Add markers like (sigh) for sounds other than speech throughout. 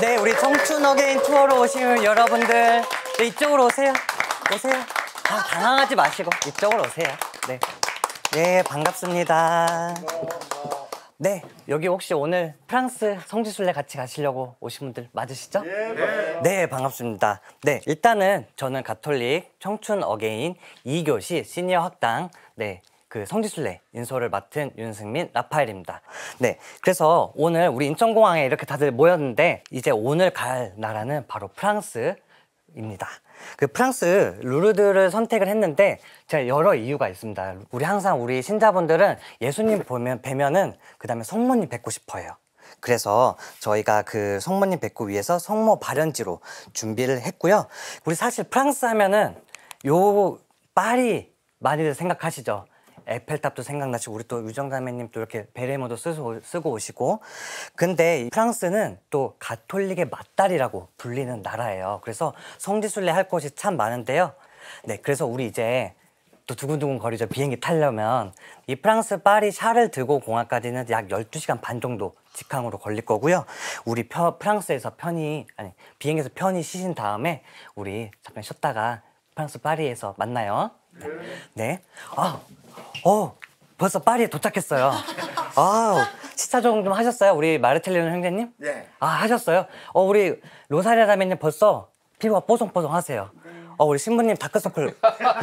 네, 우리 청춘 어게인 투어로 오신 여러분들 네, 이쪽으로 오세요. 오세요. 아, 당황하지 마시고 이쪽으로 오세요. 네. 네, 반갑습니다. 네, 여기 혹시 오늘 프랑스 성지순례 같이 가시려고 오신 분들 맞으시죠? 예, 네, 반갑습니다. 네, 일단은 저는 가톨릭 청춘 어게인 2교시 시니어 학당 네, 그 성지순례 인솔을 맡은 윤승민 라파엘입니다. 네, 그래서 오늘 우리 인천공항에 이렇게 다들 모였는데 이제 오늘 갈 나라는 바로 프랑스입니다. 그 프랑스 루르드를 선택을 했는데 제가 여러 이유가 있습니다. 우리 항상 우리 신자분들은 예수님 보면 뵈면은 그다음에 성모님 뵙고 싶어요. 그래서 저희가 그 성모님 뵙고 위해서 성모 발현지로 준비를 했고요. 우리 사실 프랑스 하면은 요 파리 많이들 생각하시죠. 에펠탑도 생각나시고 우리 또 유정자매님 또 이렇게 베레모도 쓰고, 쓰고 오시고 근데 프랑스는 또 가톨릭의 맞다리라고 불리는 나라예요. 그래서 성지순례 할 곳이 참 많은데요. 네, 그래서 우리 이제 또 두근두근 거리죠. 비행기 타려면 이 프랑스 파리 샤를 들고 공항까지는 약 12시간 반 정도 직항으로 걸릴 거고요. 우리 펴, 프랑스에서 편히 아니 비행기에서 편히 쉬신 다음에 우리 잠깐 쉬었다가 프랑스 파리에서 만나요. 네. 아, 어, 벌써 파리에 도착했어요. 아, 시차 적좀 하셨어요? 우리 마르텔리노 형제님? 네. 아, 하셨어요? 어, 우리 로사리아 자매님 벌써 피부가 뽀송뽀송하세요. 어, 우리 신부님 다크서클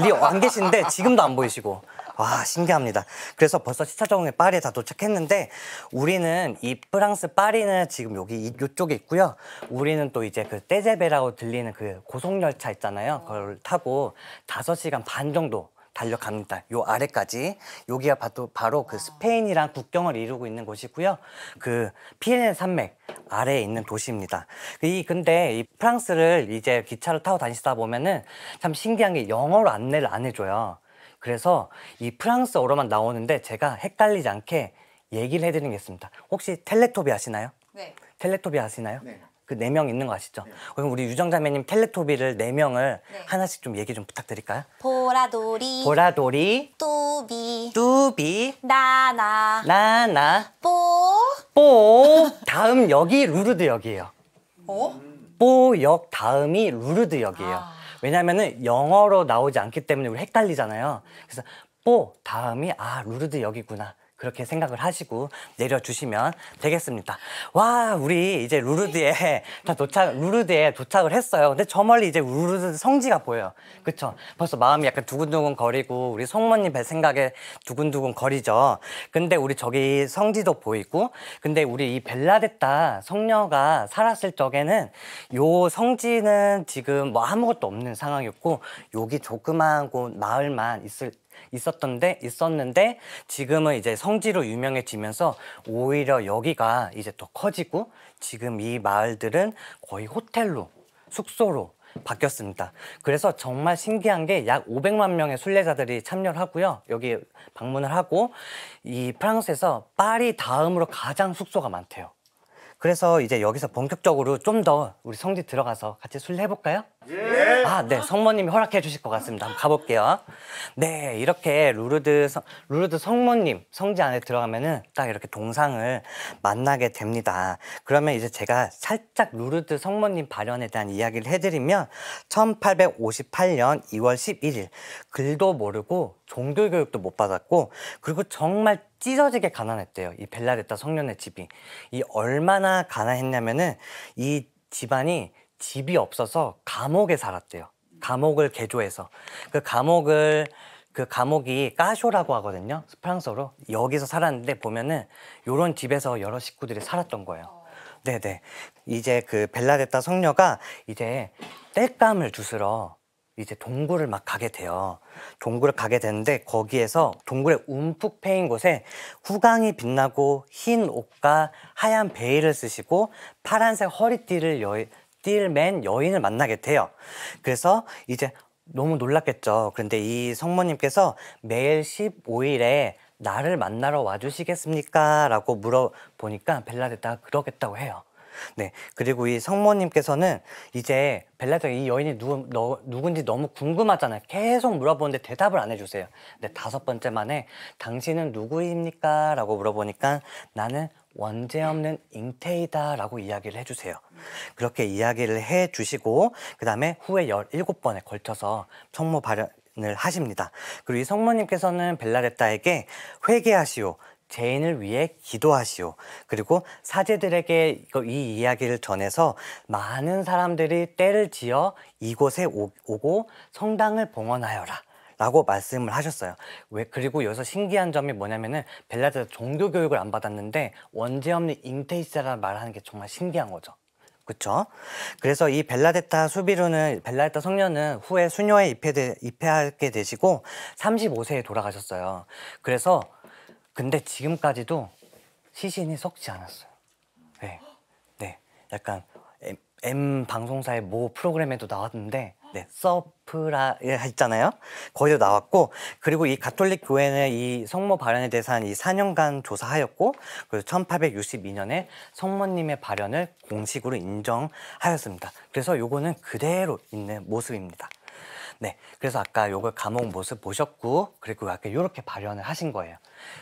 리안 계신데 지금도 안 보이시고. 와 신기합니다. 그래서 벌써 시차 적응에 파리에 다 도착했는데 우리는 이 프랑스 파리는 지금 여기 이쪽에 있고요. 우리는 또 이제 그 떼제베라고 들리는 그 고속열차 있잖아요. 그걸 타고 다섯 시간반 정도 달려갑니다. 요 아래까지 여기가 바로, 바로 그 스페인이랑 국경을 이루고 있는 곳이고요. 그 피레네 산맥 아래에 있는 도시입니다. 이 근데 이 프랑스를 이제 기차를 타고 다니시다 보면은 참 신기한 게 영어로 안내를 안 해줘요. 그래서 이 프랑스어로만 나오는데 제가 헷갈리지 않게 얘기를 해드리겠습니다. 혹시 텔레토비 아시나요? 네. 텔레토비 아시나요? 네. 그 네 명 있는 거 아시죠? 네. 그럼 우리 유정자매님 텔레토비를 네 명을 네. 하나씩 좀 얘기 좀 부탁드릴까요? 보라돌이 보라돌이 뚜비 뚜비 나나 나나 뽀뽀 다음 역이 루르드 역이에요. 어? 뽀역 다음이 루르드 역이에요. 아. 왜냐면은 영어로 나오지 않기 때문에 우리 헷갈리잖아요. 그래서 뽀 다음이 아 루르드 여기구나. 그렇게 생각을 하시고 내려주시면 되겠습니다. 와, 우리 이제 루르드에 다 도착, 루르드에 도착을 했어요. 근데 저 멀리 이제 루르드 성지가 보여요. 그쵸? 벌써 마음이 약간 두근두근 거리고 우리 송모님 뵐 생각에 두근두근 거리죠. 근데 우리 저기 성지도 보이고 근데 우리 이 벨라데타 성녀가 살았을 적에는 요 성지는 지금 뭐 아무것도 없는 상황이었고 여기 조그만 곳 마을만 있을 있었던데 있었는데 지금은 이제 성지로 유명해지면서 오히려 여기가 이제 더 커지고 지금 이 마을들은 거의 호텔로 숙소로 바뀌었습니다. 그래서 정말 신기한 게 약 500만 명의 순례자들이 참여를 하고요. 여기 방문을 하고 이 프랑스에서 파리 다음으로 가장 숙소가 많대요. 그래서 이제 여기서 본격적으로 좀 더 우리 성지 들어가서 같이 술 해볼까요? 예. 아, 네. 성모님이 허락해 주실 것 같습니다. 한번 가볼게요. 네, 이렇게 루르드 성, 루르드 성모님 성지 안에 들어가면은 딱 이렇게 동상을 만나게 됩니다. 그러면 이제 제가 살짝 루르드 성모님 발현에 대한 이야기를 해드리면 1858년 2월 11일 글도 모르고 종교 교육도 못 받았고 그리고 정말 찢어지게 가난했대요. 이 벨라데타 성년의 집이. 이 얼마나 가난했냐면은 이 집안이 집이 없어서 감옥에 살았대요. 감옥을 개조해서. 그 감옥을 그 감옥이 까쇼라고 하거든요. 프랑스어로. 여기서 살았는데 보면은 요런 집에서 여러 식구들이 살았던 거예요. 네네. 이제 그 벨라데타 성녀가 이제 땔감을 주스러 이제 동굴을 막 가게 돼요. 동굴을 가게 되는데 거기에서 동굴에 움푹 패인 곳에 후광이 빛나고 흰 옷과 하얀 베일을 쓰시고 파란색 허리띠를 여, 띠맨 여인을 만나게 돼요. 그래서 이제 너무 놀랐겠죠. 그런데 이 성모님께서 매일 15일에 나를 만나러 와주시겠습니까? 라고 물어보니까 벨라데타가 그러겠다고 해요. 네. 그리고 이 성모님께서는 이제 벨라가 이 여인이 누, 너, 누군지 너무 궁금하잖아요. 계속 물어보는데 대답을 안 해주세요. 네. 다섯 번째 만에 당신은 누구입니까? 라고 물어보니까 나는 원죄 없는 잉태이다라고 이야기를 해주세요. 그렇게 이야기를 해주시고 그 다음에 후에 열일곱 번에 걸쳐서 성모 발언을 하십니다. 그리고 이 성모님께서는 벨라레타에게 회개하시오, 죄인을 위해 기도하시오. 그리고 사제들에게 이 이야기를 전해서 많은 사람들이 때를 지어 이곳에 오고 성당을 봉헌하여라. 라고 말씀을 하셨어요. 왜, 그리고 여기서 신기한 점이 뭐냐면은 벨라드가 종교 교육을 안 받았는데 원죄 없는 잉테이스라는 말을 하는 게 정말 신기한 거죠. 그쵸 그래서 이 벨라데타 수비루는 벨라데타 성녀는 후에 수녀에 입회되, 입회하게 되시고 35세에 돌아가셨어요. 그래서 근데 지금까지도 시신이 썩지 않았어요. 네, 네, 약간 M, M 방송사의 모 프로그램에도 나왔는데 네, 서프라 예, 있잖아요. 거기도 나왔고 그리고 이 가톨릭 교회는 이 성모 발현에 대해한 이 4년간 조사하였고 그리고 1862년에 성모님의 발현을 공식으로 인정하였습니다. 그래서 요거는 그대로 있는 모습입니다. 네, 그래서 아까 요걸 감옥 모습 보셨고 그리고 아까 요렇게 발현을 하신 거예요.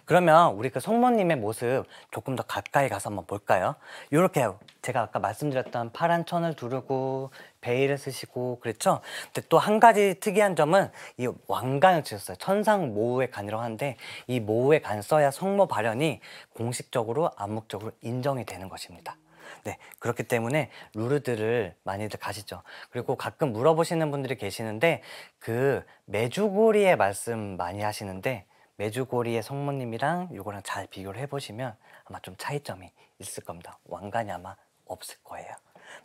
그러면 우리 그 성모님의 모습 조금 더 가까이 가서 한번 볼까요? 요렇게 제가 아까 말씀드렸던 파란 천을 두르고 베일을 쓰시고 그랬죠? 근데 또 한 가지 특이한 점은 이 왕관을 쓰셨어요. 천상 모우의 간이라고 하는데 이 모우의 간 써야 성모 발현이 공식적으로 암묵적으로 인정이 되는 것입니다. 네, 그렇기 때문에 루르들을 많이들 가시죠. 그리고 가끔 물어보시는 분들이 계시는데 그 메주고리의 말씀 많이 하시는데 메주고리의 성모님이랑 이거랑 잘 비교를 해보시면 아마 좀 차이점이 있을 겁니다. 왕관이 아마 없을 거예요.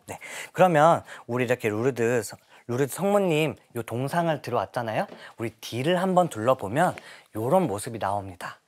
네, 그러면 우리 이렇게 루르드 루르드 성모님 요 동상을 들어왔잖아요. 우리 뒤를 한번 둘러보면 요런 모습이 나옵니다.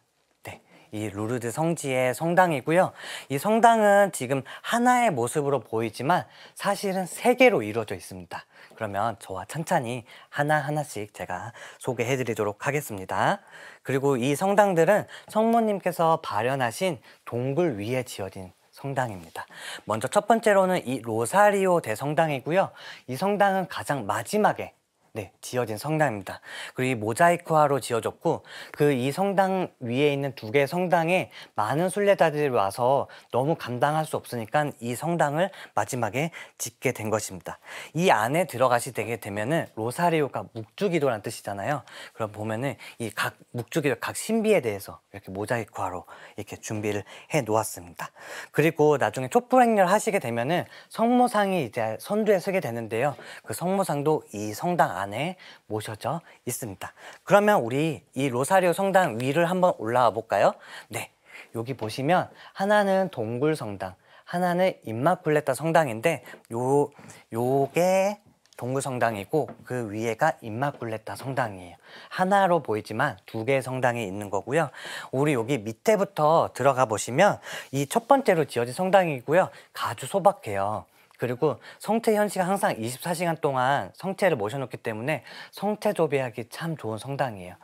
이 루르드 성지의 성당이고요. 이 성당은 지금 하나의 모습으로 보이지만 사실은 세 개로 이루어져 있습니다. 그러면 저와 천천히 하나하나씩 제가 소개해 드리도록 하겠습니다. 그리고 이 성당들은 성모님께서 발현하신 동굴 위에 지어진 성당입니다. 먼저 첫 번째로는 이 로사리오 대성당이고요. 이 성당은 가장 마지막에 네, 지어진 성당입니다. 그리고 이 모자이크화로 지어졌고 그 이 성당 위에 있는 두 개의 성당에 많은 순례자들이 와서 너무 감당할 수 없으니까 이 성당을 마지막에 짓게 된 것입니다. 이 안에 들어가시 게 되면은 로사리오가 묵주기도란 뜻이잖아요. 그럼 보면은 이 각 묵주기도 각 신비에 대해서 이렇게 모자이크화로 이렇게 준비를 해 놓았습니다. 그리고 나중에 촛불행렬 하시게 되면은 성모상이 이제 선두에 서게 되는데요. 그 성모상도 이 성당 안에 모셔져 있습니다. 그러면 우리 이 로사리오 성당 위를 한번 올라와 볼까요? 네. 여기 보시면 하나는 동굴 성당, 하나는 임마쿨레타 성당인데 요 요게 동굴 성당이고 그 위에가 임마쿨레타 성당이에요. 하나로 보이지만 두 개의 성당이 있는 거고요. 우리 여기 밑에부터 들어가 보시면 이 첫 번째로 지어진 성당이고요. 아주 소박해요. 그리고 성태현 씨가 항상 24시간 동안 성태를 모셔놓기 때문에 성태 조비하기참 좋은 성당이에요.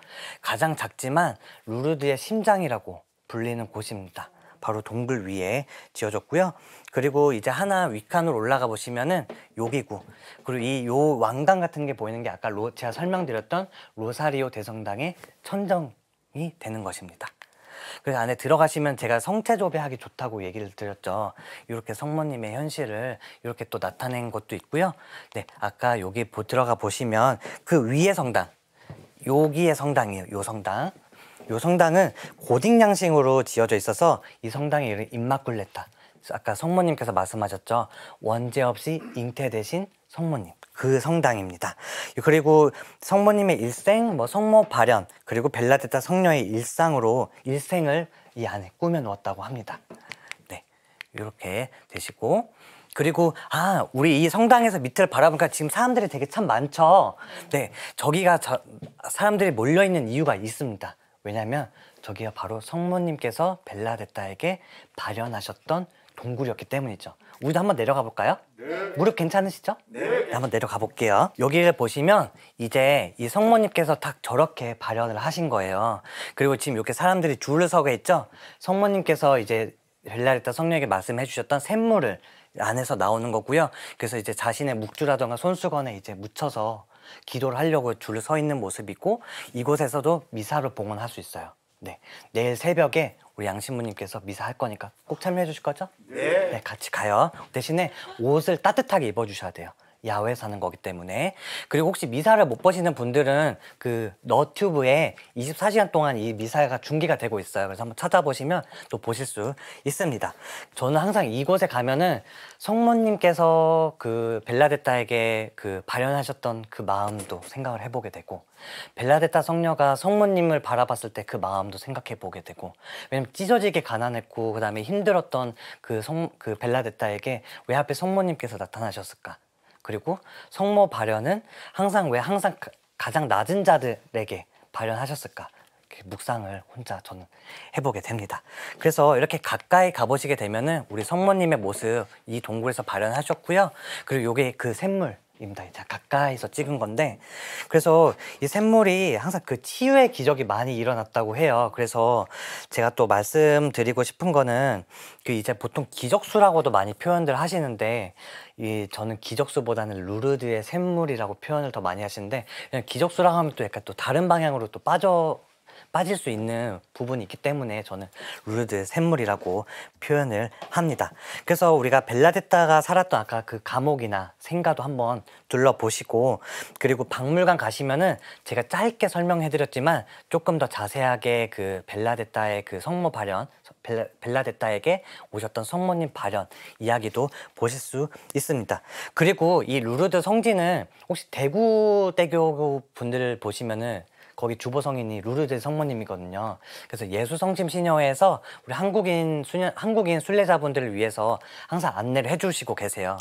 가장 작지만 루르드의 심장이라고 불리는 곳입니다. 바로 동굴 위에 지어졌고요. 그리고 이제 하나 위칸으로 올라가 보시면은 요기구 그리고 이 요 왕관 같은 게 보이는 게 아까 로, 제가 설명드렸던 로사리오 대성당의 천정이 되는 것입니다. 그래서 안에 들어가시면 제가 성체 조배하기 좋다고 얘기를 드렸죠. 이렇게 성모님의 현실을 이렇게 또 나타낸 것도 있고요. 네, 아까 여기 들어가 보시면 그 위에 성당, 여기의 성당이에요. 요 성당. 요 성당은 고딕 양식으로 지어져 있어서 이 성당의 이름 임마쿨레타. 아까 성모님께서 말씀하셨죠. 원죄 없이 잉태 대신 성모님. 그 성당입니다. 그리고 성모님의 일생, 뭐 성모 발현, 그리고 벨라데타 성녀의 일상으로 일생을 이 안에 꾸며 놓았다고 합니다. 네, 이렇게 되시고 그리고 아 우리 이 성당에서 밑을 바라보니까 지금 사람들이 되게 참 많죠. 네, 저기가 저, 사람들이 몰려 있는 이유가 있습니다. 왜냐하면 저기가 바로 성모님께서 벨라데타에게 발현하셨던 동굴이었기 때문이죠. 우리도 한번 내려가 볼까요? 네. 무릎 괜찮으시죠? 네. 네. 한 번 내려가 볼게요. 여기를 보시면 이제 이 성모님께서 딱 저렇게 발현을 하신 거예요. 그리고 지금 이렇게 사람들이 줄을 서고 했죠 성모님께서 이제 벨라리타 성령에게 말씀해 주셨던 샘물을 안에서 나오는 거고요. 그래서 이제 자신의 묵주라던가 손수건에 이제 묻혀서 기도를 하려고 줄을 서 있는 모습이고 이곳에서도 미사를 봉헌할 수 있어요. 네, 내일 새벽에 우리 양신부님께서 미사할 거니까 꼭 참여해 주실 거죠? 네. 네, 같이 가요. 대신에 옷을 따뜻하게 입어주셔야 돼요. 야외 사는 거기 때문에 그리고 혹시 미사를 못 보시는 분들은 그 너튜브에 24시간 동안 이 미사가 중계가 되고 있어요. 그래서 한번 찾아보시면 또 보실 수 있습니다. 저는 항상 이곳에 가면은 성모님께서 그 벨라데타에게 그 발현하셨던 그 마음도 생각을 해보게 되고 벨라데타 성녀가 성모님을 바라봤을 때 그 마음도 생각해 보게 되고 왜냐면 찢어지게 가난했고 그다음에 힘들었던 그 성그 그 벨라데타에게 왜 하필 성모님께서 나타나셨을까 그리고 성모 발현은 항상 왜 항상 가장 낮은 자들에게 발현하셨을까? 묵상을 혼자 저는 해보게 됩니다. 그래서 이렇게 가까이 가보시게 되면은 우리 성모님의 모습 이 동굴에서 발현하셨고요. 그리고 요게 그 샘물 입니다. 가까이서 찍은 건데 그래서 이 샘물이 항상 그 치유의 기적이 많이 일어났다고 해요. 그래서 제가 또 말씀드리고 싶은 거는 그 이제 보통 기적수라고도 많이 표현들 하시는데 이 저는 기적수보다는 루르드의 샘물이라고 표현을 더 많이 하시는데 그냥 기적수라 하면 또 약간 또 다른 방향으로 또 빠져 빠질 수 있는 부분이 있기 때문에 저는 루르드 샘물이라고 표현을 합니다. 그래서 우리가 벨라데타가 살았던 아까 그 감옥이나 생가도 한번 둘러보시고 그리고 박물관 가시면은 제가 짧게 설명해드렸지만 조금 더 자세하게 그 벨라데타의 그 성모 발현 벨라, 벨라데타에게 오셨던 성모님 발현 이야기도 보실 수 있습니다. 그리고 이 루르드 성지는 혹시 대구 대교 분들을 보시면은 거기 주보성인이 루르데 성모님이거든요. 그래서 예수성침 신녀회에서 우리 한국인 수녀, 한국인 순례자분들을 위해서 항상 안내를 해주시고 계세요.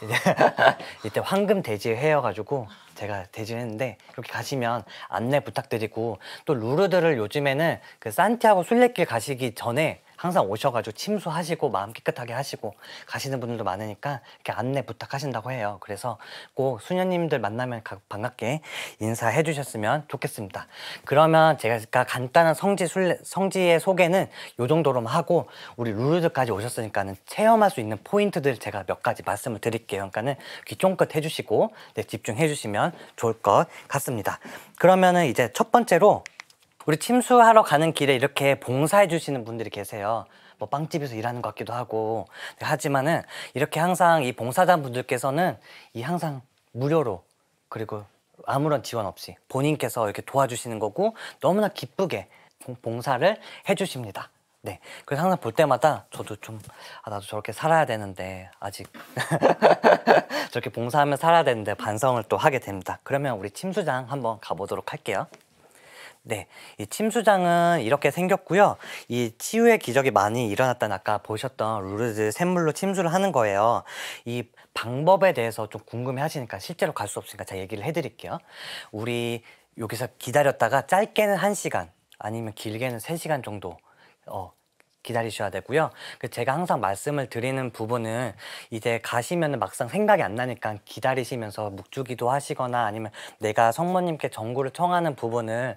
(laughs) 이때 황금 돼지 회여가지고 제가 대진했는데 이렇게 가시면 안내 부탁드리고 또 루르드를 요즘에는 그 산티아고 순례길 가시기 전에 항상 오셔가지고 침수하시고 마음 깨끗하게 하시고 가시는 분들도 많으니까 이렇게 안내 부탁하신다고 해요. 그래서 꼭 수녀님들 만나면 반갑게 인사해 주셨으면 좋겠습니다. 그러면 제가 간단한 성지 순례, 성지의 소개는 요 정도로만 하고 우리 루루드까지 오셨으니까는 체험할 수 있는 포인트들 제가 몇 가지 말씀을 드릴게요. 그러니까는 귀 쫑긋 해주시고 네, 집중해 주시면 좋을 것 같습니다. 그러면은 이제 첫 번째로 우리 침수하러 가는 길에 이렇게 봉사해 주시는 분들이 계세요. 뭐 빵집에서 일하는 것 같기도 하고 네, 하지만은 이렇게 항상 이 봉사단 분들께서는 이 항상 무료로 그리고 아무런 지원 없이 본인께서 이렇게 도와주시는 거고 너무나 기쁘게 봉사를 해주십니다. 네. 그래서 항상 볼 때마다 저도 좀, 아, 나도 저렇게 살아야 되는데, 아직. (laughs) 저렇게 봉사하면 살아야 되는데 반성을 또 하게 됩니다. 그러면 우리 침수장 한번 가보도록 할게요. 네, 이 침수장은 이렇게 생겼고요. 이 치유의 기적이 많이 일어났다는 아까 보셨던 루르즈 샘물로 침수를 하는 거예요. 이 방법에 대해서 좀 궁금해 하시니까 실제로 갈 수 없으니까 제가 얘기를 해드릴게요. 우리 여기서 기다렸다가 짧게는 한시간 아니면 길게는 세시간 정도 어, 기다리셔야 되고요. 그 제가 항상 말씀을 드리는 부분은 이제 가시면 막상 생각이 안 나니까 기다리시면서 묵주기도 하시거나 아니면 내가 성모님께 정구를 청하는 부분을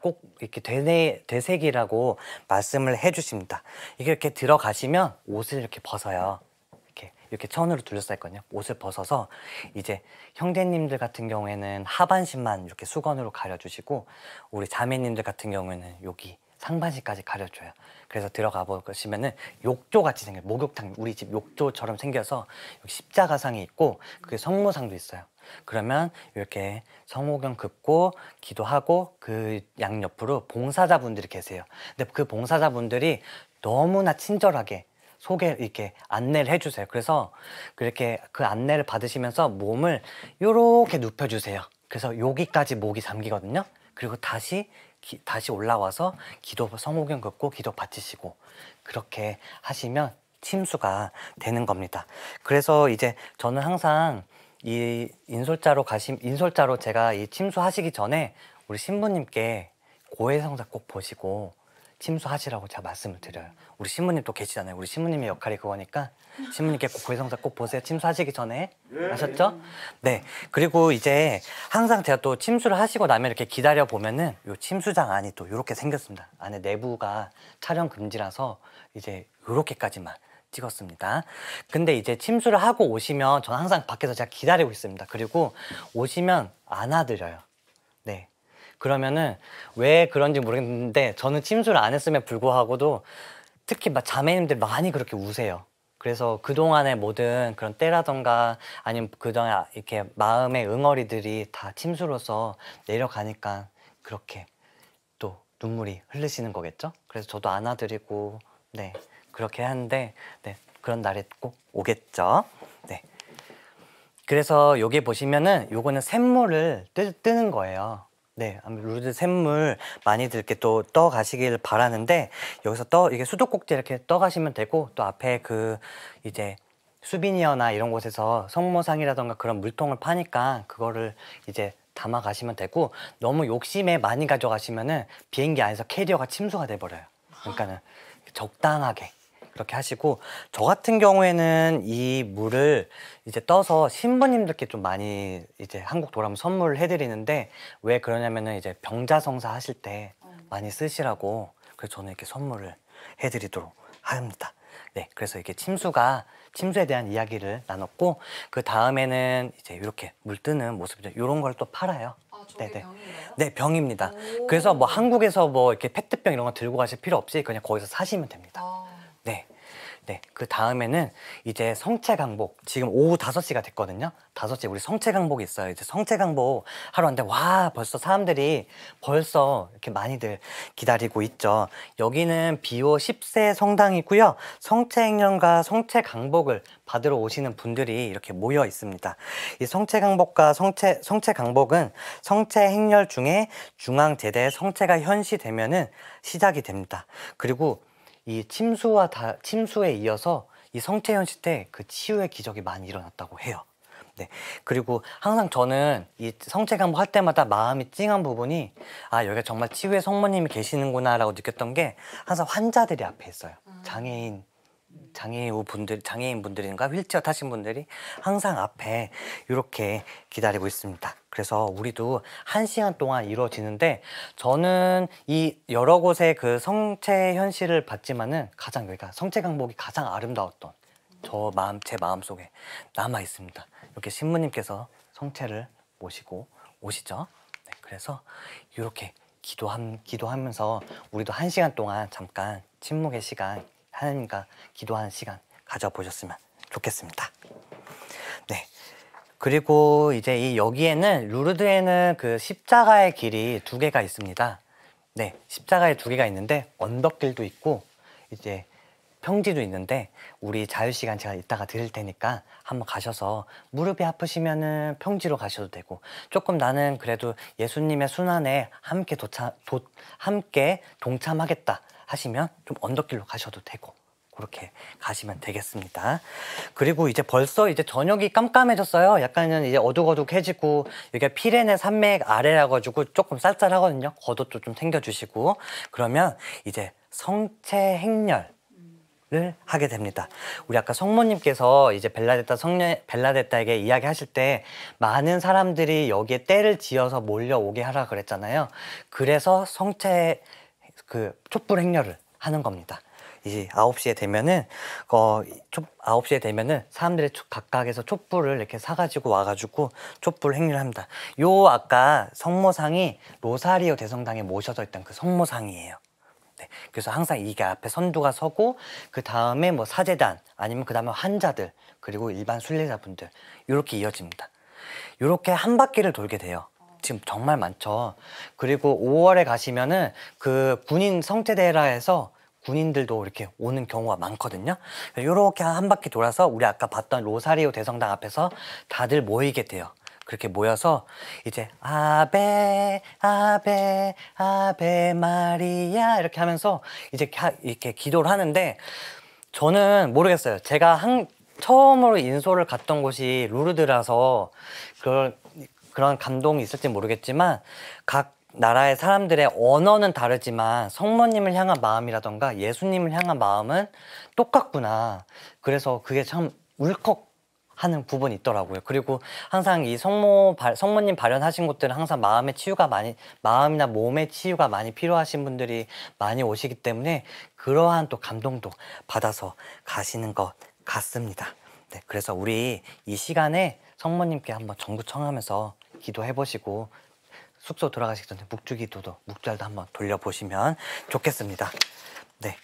꼭 이렇게 되뇌, 되새기라고 말씀을 해주십니다. 이렇게 들어가시면 옷을 이렇게 벗어요. 이렇게 이렇게 천으로 둘러싸있거든요. 옷을 벗어서 이제 형제님들 같은 경우에는 하반신만 이렇게 수건으로 가려주시고 우리 자매님들 같은 경우에는 여기 상반신까지 가려줘요. 그래서 들어가 보시면은 욕조 같이 생겨 목욕탕 우리 집 욕조처럼 생겨서 여기 십자가상이 있고 그게 성모상도 있어요. 그러면 이렇게 성호경 긋고 기도하고 그 양옆으로 봉사자분들이 계세요. 근데 그 봉사자분들이 너무나 친절하게 소개 이렇게 안내를 해주세요. 그래서 그렇게 그 안내를 받으시면서 몸을 이렇게 눕혀주세요. 그래서 여기까지 목이 잠기거든요. 그리고 다시 기, 다시 올라와서 기도 성호경 긋고 기도 바치시고 그렇게 하시면 침수가 되는 겁니다. 그래서 이제 저는 항상 이 인솔자로 가심 인솔자로 제가 이 침수하시기 전에 우리 신부님께 고해성사 꼭 보시고 침수하시라고 제가 말씀을 드려요. 우리 신부님 또 계시잖아요. 우리 신부님의 역할이 그거니까 신부님께 고해성사 꼭 보세요. 침수하시기 전에 아셨죠? 네. 그리고 이제 항상 제가 또 침수를 하시고 나면 이렇게 기다려 보면은 요 침수장 안이 또 이렇게 생겼습니다. 안에 내부가 촬영 금지라서 이제 요렇게까지만 찍었습니다. 근데 이제 침수를 하고 오시면 저는 항상 밖에서 제가 기다리고 있습니다. 그리고 오시면 안아드려요. 네. 그러면은 왜 그런지 모르겠는데 저는 침수를 안 했음에 불구하고도 특히 막 자매님들 많이 그렇게 우세요. 그래서 그동안의 모든 그런 때라던가 아니면 그동안 이렇게 마음의 응어리들이 다 침수로서 내려가니까 그렇게 또 눈물이 흘리시는 거겠죠? 그래서 저도 안아드리고 네 그렇게 하는데 네 그런 날이 꼭 오겠죠. 네. 그래서 여기 보시면은 요거는 샘물을 뜨, 뜨는 거예요. 네, 루드 샘물 많이들 이렇게 또떠 가시길 바라는데 여기서 떠 이게 수도꼭지 이렇게 떠 가시면 되고 또 앞에 그 이제 수비니어나 이런 곳에서 성모상이라던가 그런 물통을 파니까 그거를 이제 담아 가시면 되고 너무 욕심에 많이 가져가시면은 비행기 안에서 캐리어가 침수가 돼 버려요. 그러니까는 적당하게 그렇게 하시고 저 같은 경우에는 이 물을 이제 떠서 신부님들께 좀 많이 이제 한국 돌아오면 선물을 해드리는데 왜 그러냐면은 이제 병자성사 하실 때 많이 쓰시라고 그래서 저는 이렇게 선물을 해드리도록 합니다. 네, 그래서 이렇게 침수가 침수에 대한 이야기를 나눴고 그 다음에는 이제 이렇게 물뜨는 모습이죠. 이런 걸 또 팔아요. 아, 네네. 병 네, 병입니다. 그래서 뭐 한국에서 뭐 이렇게 페트병 이런 거 들고 가실 필요 없이 그냥 거기서 사시면 됩니다. 아. 네. 네. 그 다음에는 이제 성체 강복. 지금 오후 5시가 됐거든요. 5시에 우리 성체 강복이 있어요. 이제 성체 강복 하러 왔는데 와, 벌써 사람들이 벌써 이렇게 많이들 기다리고 있죠. 여기는 비오 10세 성당이고요. 성체 행령과 성체 강복을 받으러 오시는 분들이 이렇게 모여 있습니다. 이 성체 강복과 성체 성체 강복은 성체 행렬 중에 중앙 제대 성체가 현시되면은 시작이 됩니다. 그리고 이 침수와 다, 침수에 이어서 이 성체현 시때그 치유의 기적이 많이 일어났다고 해요. 네. 그리고 항상 저는 이 성체 간부할 때마다 마음이 찡한 부분이 아 여기가 정말 치유의 성모님이 계시는구나라고 느꼈던 게 항상 환자들이 앞에 있어요. 음. 장애인 장애인 분들 장애인 분들인가 휠체어 타신 분들이 항상 앞에 이렇게 기다리고 있습니다. 그래서 우리도 한 시간 동안 이루어지는데 저는 이 여러 곳의 그 성체 현실을 봤지만은 가장 그러니까 성체 강복이 가장 아름다웠던 저 마음 제 마음 속에 남아 있습니다. 이렇게 신부님께서 성체를 모시고 오시죠. 네, 그래서 이렇게 기도함 기도하면서 우리도 한 시간 동안 잠깐 침묵의 시간 하나님과 기도하는 시간 가져보셨으면 좋겠습니다. 네. 그리고 이제 이 여기에는 루르드에는 그 십자가의 길이 두 개가 있습니다. 네, 십자가의 두 개가 있는데 언덕길도 있고 이제 평지도 있는데 우리 자유 시간 제가 이따가 드릴 테니까 한번 가셔서 무릎이 아프시면은 평지로 가셔도 되고 조금 나는 그래도 예수님의 순환에 함께 도차 도 함께 동참하겠다 하시면 좀 언덕길로 가셔도 되고 그렇게 가시면 되겠습니다. 그리고 이제 벌써 이제 저녁이 깜깜해졌어요. 약간은 이제 어둑어둑해지고 여기가 피레네 산맥 아래라 가지고 조금 쌀쌀하거든요. 겉옷도 좀 챙겨주시고 그러면 이제 성체 행렬 를 하게 됩니다. 우리 아까 성모님께서 이제 벨라데타 성녀 벨라데타에게 이야기하실 때 많은 사람들이 여기에 때를 지어서 몰려오게 하라 그랬잖아요. 그래서 성체 그 촛불 행렬을 하는 겁니다. 이제 9시에 되면은 어, 촛, 9시에 되면은 사람들이 각각에서 촛불을 이렇게 사가지고 와가지고 촛불 행렬 합니다. 요 아까 성모상이 로사리오 대성당에 모셔져 있던 그 성모상이에요. 네, 그래서 항상 이게 앞에 선두가 서고 그 다음에 뭐 사제단 아니면 그 다음에 환자들 그리고 일반 순례자분들 요렇게 이어집니다. 요렇게한 바퀴를 돌게 돼요. 지금 정말 많죠. 그리고 5월에 가시면은 그 군인 성체대회라 해서 군인들도 이렇게 오는 경우가 많거든요. 이렇게 한 바퀴 돌아서 우리 아까 봤던 로사리오 대성당 앞에서 다들 모이게 돼요. 그렇게 모여서 이제 아베 아베 아베 마리아 이렇게 하면서 이제 이렇게 기도를 하는데 저는 모르겠어요. 제가 한 처음으로 인솔을 갔던 곳이 루르드라서 그런 그런 감동이 있을지 모르겠지만 각 나라의 사람들의 언어는 다르지만 성모님을 향한 마음이라던가 예수님을 향한 마음은 똑같구나. 그래서 그게 참 울컥 하는 부분이 있더라고요. 그리고 항상 이 성모 성모님 발현하신 곳들은 항상 마음의 치유가 많이 마음이나 몸의 치유가 많이 필요하신 분들이 많이 오시기 때문에 그러한 또 감동도 받아서 가시는 것 같습니다. 네, 그래서 우리 이 시간에 성모님께 한번 전구 청하면서 기도해 보시고 숙소 돌아가시기 전에 묵주기도도 묵주도 한번 돌려보시면 좋겠습니다. 네.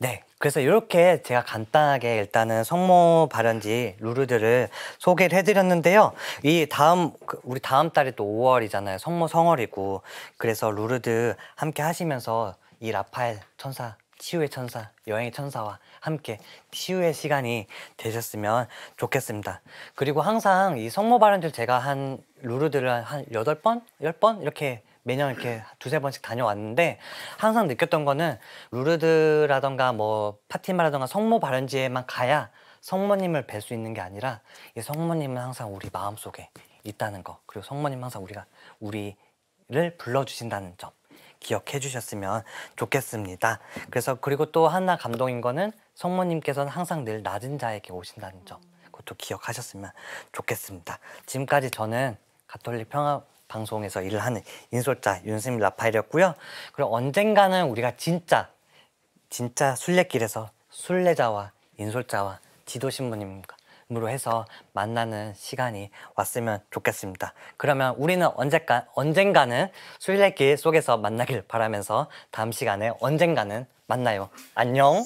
네. 그래서 이렇게 제가 간단하게 일단은 성모 발현지 루르들을 소개를 해드렸는데요. 이 다음, 그 우리 다음 달이 또 5월이잖아요. 성모 성월이고. 그래서 루르드 함께 하시면서 이 라파엘 천사 치유의 천사, 여행의 천사와 함께 치유의 시간이 되셨으면 좋겠습니다. 그리고 항상 이 성모 발언들 제가 한 루르들을 한 여덟 번열 번 이렇게 매년 이렇게 두세 번씩 다녀왔는데 항상 느꼈던 거는 루르드라던가 뭐 파티마라던가 성모 발현지에만 가야 성모님을 뵐 수 있는 게 아니라 이 성모님은 항상 우리 마음속에 있다는 거 그리고 성모님 항상 우리가 우리를 불러주신다는 점 기억해 주셨으면 좋겠습니다. 그래서 그리고 또 하나 감동인 거는 성모님께서는 항상 늘 낮은 자에게 오신다는 점 그것도 기억하셨으면 좋겠습니다. 지금까지 저는 가톨릭 평화 방송에서 일 하는 인솔자 윤수님 라파엘이었고요. 그리고 언젠가는 우리가 진짜 진짜 순례길에서 순례자와 인솔자와 지도신부님과 으로 해서 만나는 시간이 왔으면 좋겠습니다. 그러면 우리는 언제까 언젠가는 술래길 속에서 만나길 바라면서 다음 시간에 언젠가는 만나요. 안녕!